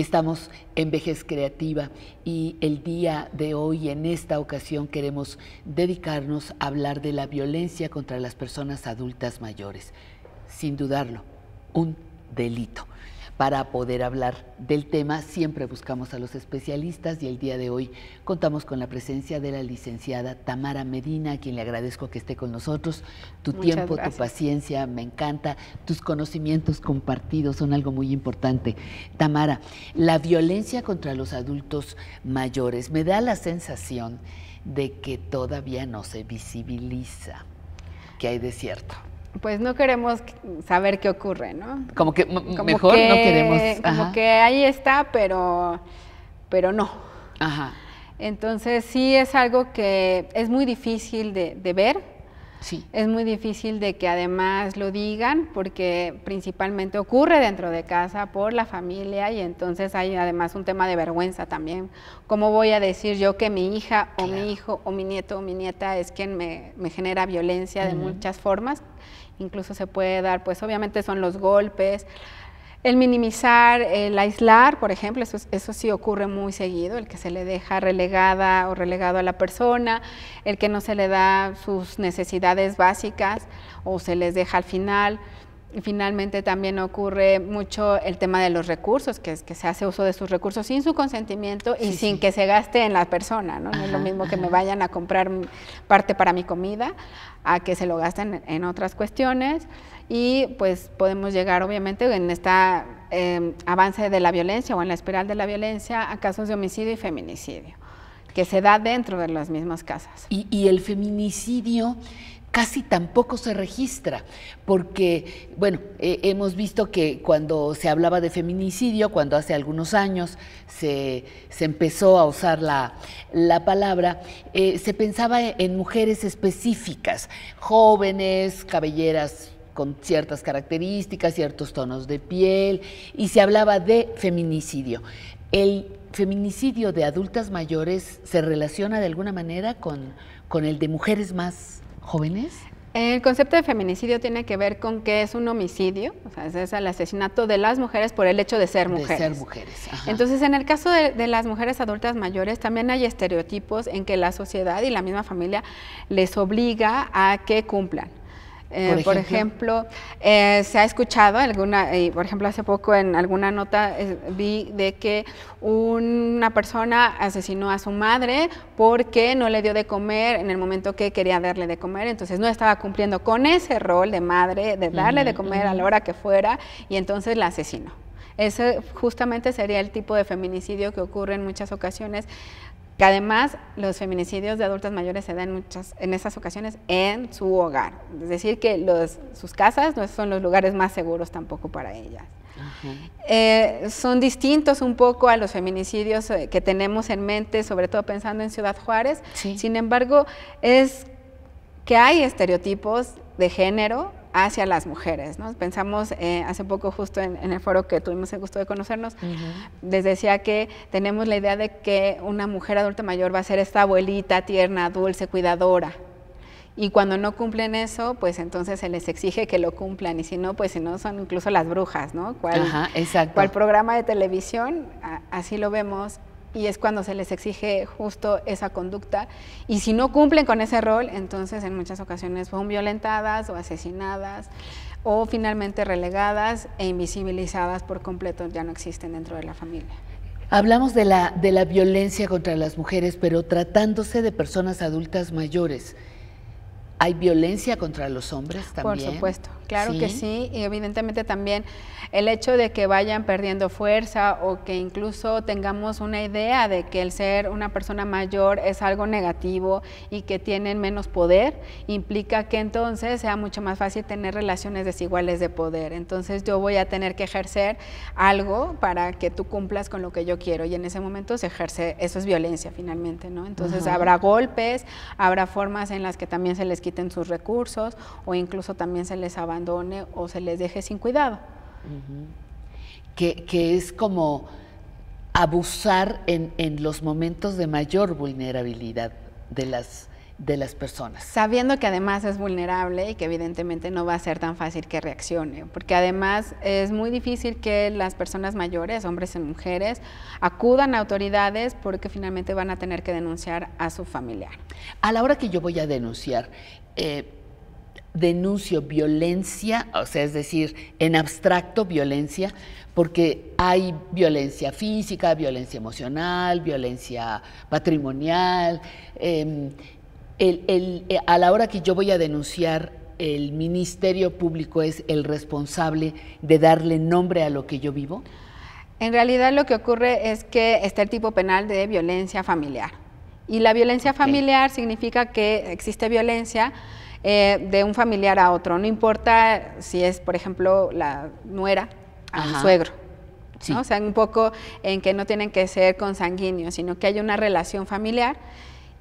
Estamos en Vejez Creativa y el día de hoy, en esta ocasión, queremos dedicarnos a hablar de la violencia contra las personas adultas mayores. Sin dudarlo, un delito para poder hablar del tema. Siempre buscamos a los especialistas y el día de hoy contamos con la presencia de la licenciada Tamara Medina, a quien le agradezco que esté con nosotros. Tu tiempo, tu paciencia, me encanta. Tus conocimientos compartidos son algo muy importante. Tamara, la violencia contra los adultos mayores me da la sensación de que todavía no se visibiliza, que hay desierto pues no queremos saber qué ocurre, ¿no? Como que mejor no queremos. Como que ahí está, pero, pero no. Ajá. Entonces sí es algo que es muy difícil de, ver. Sí. Es muy difícil de que además lo digan porque principalmente ocurre dentro de casa por la familia y entonces hay además un tema de vergüenza también. ¿Cómo voy a decir yo que mi hija o mi hijo o mi nieto o mi nieta es quien me, genera violencia de muchas formas? incluso se puede dar, pues obviamente son los golpes, el minimizar, el aislar, por ejemplo, eso, sí ocurre muy seguido, el que se le deja relegada o relegado a la persona, el que no se le da sus necesidades básicas o se les deja al final. Finalmente también ocurre mucho el tema de los recursos, que es que se hace uso de sus recursos sin su consentimiento y sin que se gaste en la persona, ¿no? es lo mismo que me vayan a comprar parte para mi comida, a que se lo gasten en otras cuestiones y pues podemos llegar obviamente en este avance de la violencia o en la espiral de la violencia a casos de homicidio y feminicidio, que se da dentro de las mismas casas. y el feminicidio casi tampoco se registra, porque, bueno, eh, hemos visto que cuando se hablaba de feminicidio, cuando hace algunos años se, empezó a usar la, palabra, eh, se pensaba en mujeres específicas, jóvenes, cabelleras con ciertas características, ciertos tonos de piel, y se hablaba de feminicidio. El feminicidio de adultas mayores se relaciona de alguna manera con, con el de mujeres más jóvenes? El concepto de feminicidio tiene que ver con que es un homicidio, o sea, es el asesinato de las mujeres por el hecho de ser mujeres. mujeres. Entonces, en el caso de, las mujeres adultas mayores, también hay estereotipos en que la sociedad y la misma familia les obliga a que cumplan. Eh, por ejemplo, eh, se ha escuchado alguna, eh, por ejemplo, hace poco en alguna nota vi de que una persona asesinó a su madre porque no le dio de comer en el momento que quería darle de comer, entonces no estaba cumpliendo con ese rol de madre, de darle de comer a la hora que fuera, y entonces la asesinó. Ese justamente sería el tipo de feminicidio que ocurre en muchas ocasiones además los feminicidios de adultas mayores se dan muchas, en esas ocasiones en su hogar. Es decir, que sus casas no son los lugares más seguros tampoco para ellas. Eh, son distintos un poco a los feminicidios eh, que tenemos en mente, sobre todo pensando en Ciudad Juárez. Sin embargo, es que hay estereotipos de género hacia las mujeres. Pensamos eh, hace poco justo en, el foro que tuvimos el gusto de conocernos, les decía que tenemos la idea de que una mujer adulta mayor va a ser esta abuelita tierna, dulce, cuidadora. Y cuando no cumplen eso, pues entonces se les exige que lo cumplan. Y si no, pues si no, son incluso las brujas, ¿no? ¿Cuál, exacto. programa de televisión? así lo vemos y es cuando se les exige justo esa conducta. Y si no cumplen con ese rol, entonces en muchas ocasiones son violentadas o asesinadas o finalmente relegadas e invisibilizadas por completo, ya no existen dentro de la familia. Hablamos de la, de la violencia contra las mujeres, pero tratándose de personas adultas mayores, ¿hay violencia contra los hombres también? Por supuesto, claro que sí, y evidentemente también el hecho de que vayan perdiendo fuerza o que incluso tengamos una idea de que el ser una persona mayor es algo negativo y que tienen menos poder, implica que entonces sea mucho más fácil tener relaciones desiguales de poder. Entonces yo voy a tener que ejercer algo para que tú cumplas con lo que yo quiero y en ese momento se ejerce, eso es violencia finalmente, ¿no? Entonces habrá golpes, habrá formas en las que también se les quiten sus recursos o incluso también se les avanza o se les deje sin cuidado. que, es como abusar en, los momentos de mayor vulnerabilidad de las, de las personas. Sabiendo que además es vulnerable y que evidentemente no va a ser tan fácil que reaccione, porque además es muy difícil que las personas mayores, hombres y mujeres, acudan a autoridades porque finalmente van a tener que denunciar a su familiar. A la hora que yo voy a denunciar, eh, denuncio violencia, o sea, es decir, en abstracto violencia, porque hay violencia física, violencia emocional, violencia patrimonial. Em, eh, a la hora que yo voy a denunciar, el Ministerio Público es el responsable de darle nombre a lo que yo vivo. En realidad lo que ocurre es que está el tipo penal de violencia familiar. Y la violencia familiar significa que existe violencia eh, de un familiar a otro, no importa si es, por ejemplo, la nuera al suegro. O sea, un poco en que no tienen que ser consanguíneos, sino que hay una relación familiar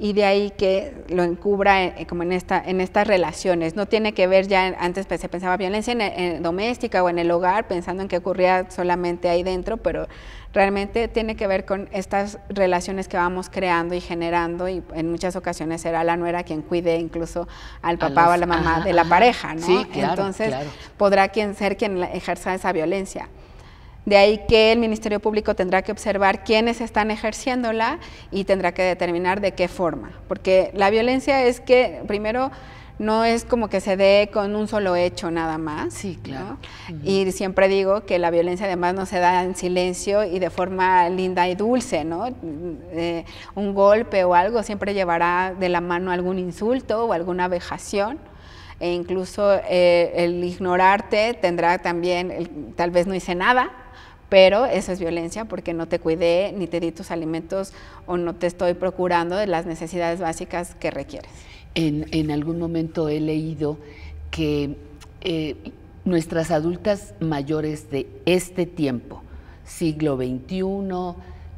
y de ahí que lo encubra en, eh, eh, como en, esta, en estas relaciones. No tiene que ver ya, antes pues, se pensaba violencia en, doméstica o en el hogar, pensando en que ocurría solamente ahí dentro, pero realmente tiene que ver con estas relaciones que vamos creando y generando y en muchas ocasiones será la nuera quien cuide incluso al papá o a la mamá de la pareja, ¿no? Entonces podrá quien ser quien ejerza esa violencia. De ahí que el Ministerio Público tendrá que observar quiénes están ejerciéndola y tendrá que determinar de qué forma. Porque la violencia es que, primero, no es como que se dé con un solo hecho nada más. Sí, claro. Y siempre digo que la violencia además no se da en silencio y de forma linda y dulce, ¿no? Eh, un golpe o algo siempre llevará de la mano algún insulto o alguna vejación e incluso eh, el ignorarte tendrá también, tal vez no hice nada, pero eso es violencia porque no te cuidé, ni te di tus alimentos o no te estoy procurando de las necesidades básicas que requieres. En, algún momento he leído que eh, nuestras adultas mayores de este tiempo, siglo XXI,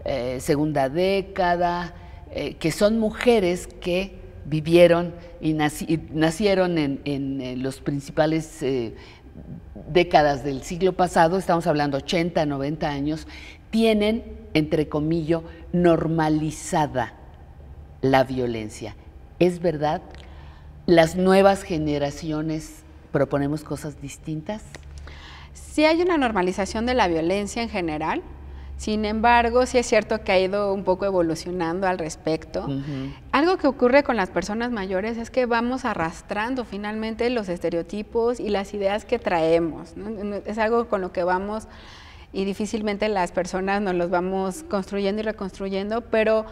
eh, segunda década, eh, que son mujeres que vivieron y, nacieron en, los principales décadas del siglo pasado, estamos hablando 80, 90 años, tienen, entre comillas, normalizada la violencia. ¿Es verdad? ¿Las nuevas generaciones proponemos cosas distintas? si hay una normalización de la violencia en general, sin embargo, sí es cierto que ha ido un poco evolucionando al respecto. Algo que ocurre con las personas mayores es que vamos arrastrando finalmente los estereotipos y las ideas que traemos. Es algo con lo que vamos y difícilmente las personas nos los vamos construyendo y reconstruyendo, pero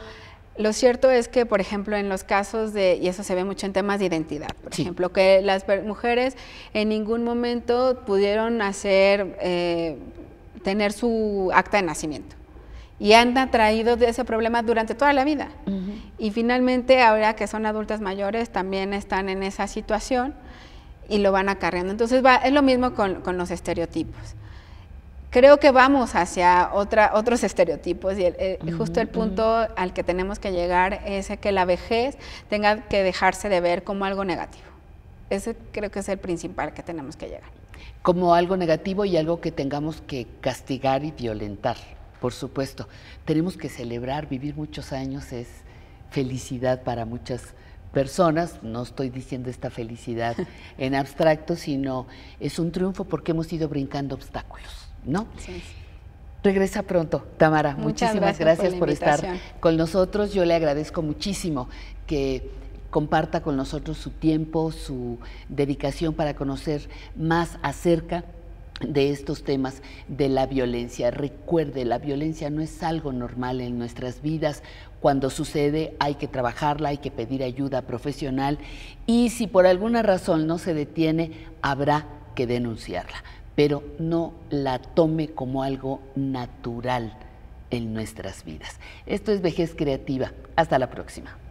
lo cierto es que, por ejemplo, en los casos de, y eso se ve mucho en temas de identidad, por ejemplo, que las mujeres en ningún momento pudieron hacer... Eh, tener su acta de nacimiento. Y han traído de ese problema durante toda la vida. Y finalmente, ahora que son adultas mayores, también están en esa situación y lo van acarreando. Entonces, va, es lo mismo con, los estereotipos creo que vamos hacia otra, otros estereotipos y justo el punto al que tenemos que llegar es que la vejez tenga que dejarse de ver como algo negativo. Ese creo que es el principal que tenemos que llegar como algo negativo y algo que tengamos que castigar y violentar, por supuesto. Tenemos que celebrar, vivir muchos años es felicidad para muchas personas, no estoy diciendo esta felicidad en abstracto, sino es un triunfo porque hemos ido brincando obstáculos, ¿no? Sí. Regresa pronto, Tamara. muchísimas gracias, por estar con nosotros. Yo le agradezco muchísimo que comparta con nosotros su tiempo, su dedicación para conocer más acerca de estos temas de la violencia. Recuerde, la violencia no es algo normal en nuestras vidas. Cuando sucede hay que trabajarla, hay que pedir ayuda profesional y si por alguna razón no se detiene, habrá que denunciarla. Pero no la tome como algo natural en nuestras vidas. Esto es Vejez Creativa. Hasta la próxima.